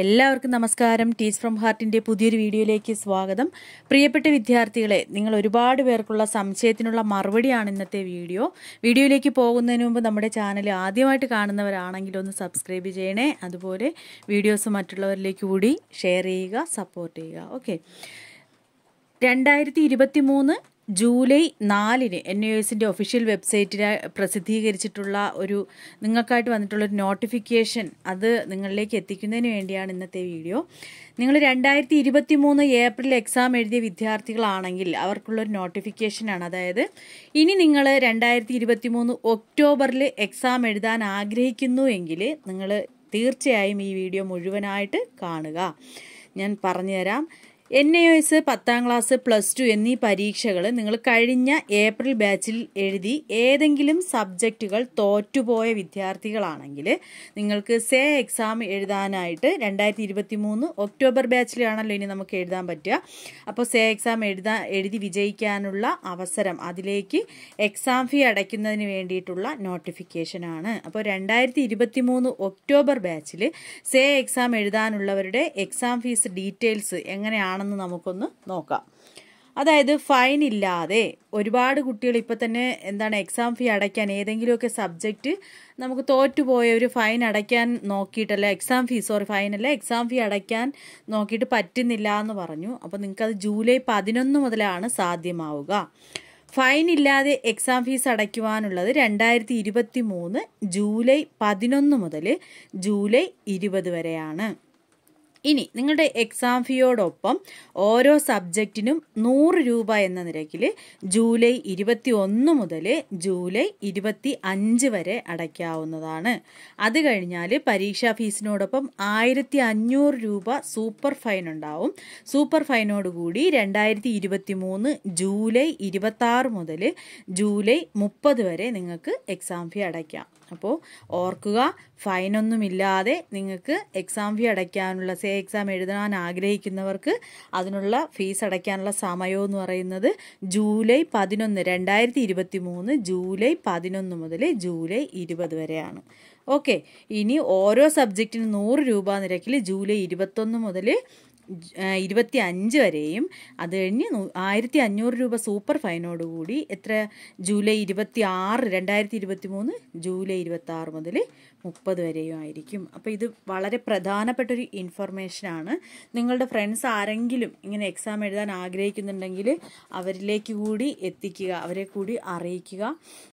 എല്ലാവർക്കും നമസ്കാരം teach from ഹാർട്ടിൻ്റെ പുതിയൊരു വീഡിയോയിലേക്ക് സ്വാഗതം പ്രിയപ്പെട്ട വിദ്യാർത്ഥികളെ നിങ്ങൾ ഒരുപാട് പേർക്കുള്ള സംശയത്തിനുള്ള മറുപടിയാണ് ഇന്നത്തെ വീഡിയോ വീഡിയോയിലേക്ക് പോകുന്നതിന് മുമ്പ് നമ്മുടെ ചാനൽ ആദ്യമായിട്ട് കാണുന്നവരാണെങ്കിൽ ഒന്ന് സബ്സ്ക്രൈബ് ചെയ്യണേ അതുപോലെ വീഡിയോസ് മറ്റുള്ളവരിലേക്ക് കൂടി ഷെയർ ചെയ്യുക സപ്പോർട്ട് ചെയ്യുക ഓക്കെ രണ്ടായിരത്തി ജൂലൈ നാലിന് എൻ ഐ എസിൻ്റെ ഒഫീഷ്യൽ വെബ്സൈറ്റിൽ പ്രസിദ്ധീകരിച്ചിട്ടുള്ള ഒരു നിങ്ങൾക്കായിട്ട് ഒരു നോട്ടിഫിക്കേഷൻ അത് നിങ്ങളിലേക്ക് എത്തിക്കുന്നതിന് വേണ്ടിയാണ് ഇന്നത്തെ വീഡിയോ നിങ്ങൾ രണ്ടായിരത്തി ഇരുപത്തി മൂന്ന് ഏപ്രിൽ എക്സാം എഴുതിയ വിദ്യാർത്ഥികളാണെങ്കിൽ അവർക്കുള്ളൊരു നോട്ടിഫിക്കേഷനാണ് അതായത് ഇനി നിങ്ങൾ രണ്ടായിരത്തി ഇരുപത്തി മൂന്ന് ഒക്ടോബറിൽ എക്സാം എഴുതാൻ ആഗ്രഹിക്കുന്നു എങ്കിൽ നിങ്ങൾ തീർച്ചയായും ഈ വീഡിയോ മുഴുവനായിട്ട് കാണുക ഞാൻ പറഞ്ഞുതരാം എൻ എ എസ് പത്താം ക്ലാസ് പ്ലസ് ടു എന്നീ പരീക്ഷകൾ നിങ്ങൾ കഴിഞ്ഞ ഏപ്രിൽ ബാച്ചിൽ എഴുതി ഏതെങ്കിലും സബ്ജക്റ്റുകൾ തോറ്റുപോയ വിദ്യാർത്ഥികളാണെങ്കിൽ നിങ്ങൾക്ക് സേ എക്സാം എഴുതാനായിട്ട് രണ്ടായിരത്തി ഇരുപത്തി മൂന്ന് ഒക്ടോബർ ബാച്ചിലാണല്ലോ ഇനി നമുക്ക് എഴുതാൻ പറ്റുക അപ്പോൾ സേ എക്സാം എഴുതാ എഴുതി വിജയിക്കാനുള്ള അവസരം അതിലേക്ക് എക്സാം ഫീ അടയ്ക്കുന്നതിന് വേണ്ടിയിട്ടുള്ള നോട്ടിഫിക്കേഷനാണ് അപ്പോൾ രണ്ടായിരത്തി ഇരുപത്തി മൂന്ന് ഒക്ടോബർ ബാച്ചിൽ സേ എക്സാം എഴുതാനുള്ളവരുടെ എക്സാം ഫീസ് ഡീറ്റെയിൽസ് എങ്ങനെയാണ് എന്താണെന്ന് നമുക്കൊന്ന് നോക്കാം അതായത് ഫൈൻ ഇല്ലാതെ ഒരുപാട് കുട്ടികൾ ഇപ്പോൾ തന്നെ എന്താണ് എക്സാം ഫീ അടയ്ക്കാൻ ഏതെങ്കിലുമൊക്കെ സബ്ജക്റ്റ് നമുക്ക് തോറ്റുപോയ ഒരു ഫൈൻ അടയ്ക്കാൻ നോക്കിയിട്ടല്ല എക്സാം ഫീ സോറി ഫൈൻ അല്ല എക്സാം ഫീ അടയ്ക്കാൻ നോക്കിയിട്ട് പറ്റുന്നില്ല എന്ന് പറഞ്ഞു അപ്പോൾ നിങ്ങൾക്കത് ജൂലൈ പതിനൊന്ന് മുതലാണ് സാധ്യമാവുക ഫൈൻ ഇല്ലാതെ എക്സാം ഫീസ് അടയ്ക്കുവാനുള്ളത് രണ്ടായിരത്തി ഇരുപത്തി മൂന്ന് ജൂലൈ പതിനൊന്ന് മുതൽ ജൂലൈ ഇരുപത് വരെയാണ് ഇനി നിങ്ങളുടെ എക്സാം ഫീയോടൊപ്പം ഓരോ സബ്ജക്റ്റിനും നൂറ് രൂപ എന്ന നിരക്കിൽ ജൂലൈ ഇരുപത്തി ഒന്ന് മുതൽ ജൂലൈ ഇരുപത്തി അഞ്ച് വരെ അടയ്ക്കാവുന്നതാണ് അത് കഴിഞ്ഞാൽ പരീക്ഷാ ഫീസിനോടൊപ്പം ആയിരത്തി അഞ്ഞൂറ് രൂപ സൂപ്പർ ഫൈൻ ഉണ്ടാവും സൂപ്പർ ഫൈനോടുകൂടി രണ്ടായിരത്തി ഇരുപത്തി മൂന്ന് ജൂലൈ ഇരുപത്താറ് മുതൽ ജൂലൈ മുപ്പത് വരെ നിങ്ങൾക്ക് എക്സാം ഫീ അടയ്ക്കാം അപ്പോൾ ഓർക്കുക ഫൈനൊന്നുമില്ലാതെ നിങ്ങൾക്ക് എക്സാം ഫീ അടയ്ക്കാനുള്ള സേ എക്സാം എഴുതാൻ ആഗ്രഹിക്കുന്നവർക്ക് അതിനുള്ള ഫീസ് അടയ്ക്കാനുള്ള സമയം എന്ന് പറയുന്നത് ജൂലൈ പതിനൊന്ന് രണ്ടായിരത്തി ഇരുപത്തി മൂന്ന് ജൂലൈ പതിനൊന്ന് മുതൽ ജൂലൈ ഇരുപത് വരെയാണ് ഓക്കെ ഇനി ഓരോ സബ്ജക്റ്റിന് നൂറ് രൂപ നിരക്കിൽ ജൂലൈ ഇരുപത്തൊന്ന് മുതൽ ഇരുപത്തി അഞ്ച് വരെയും അത് കഴിഞ്ഞ് ആയിരത്തി അഞ്ഞൂറ് രൂപ സൂപ്പർ ഫൈനോടുകൂടി എത്ര ജൂലൈ ഇരുപത്തി ആറ് രണ്ടായിരത്തി ഇരുപത്തി മൂന്ന് ജൂലൈ ഇരുപത്തി ആറ് മുതൽ മുപ്പത് വരെയും ആയിരിക്കും അപ്പോൾ ഇത് വളരെ പ്രധാനപ്പെട്ട ഒരു ഇൻഫർമേഷനാണ് നിങ്ങളുടെ ഫ്രണ്ട്സ് ആരെങ്കിലും ഇങ്ങനെ എക്സാം എഴുതാൻ ആഗ്രഹിക്കുന്നുണ്ടെങ്കിൽ അവരിലേക്ക് കൂടി എത്തിക്കുക അവരെ കൂടി അറിയിക്കുക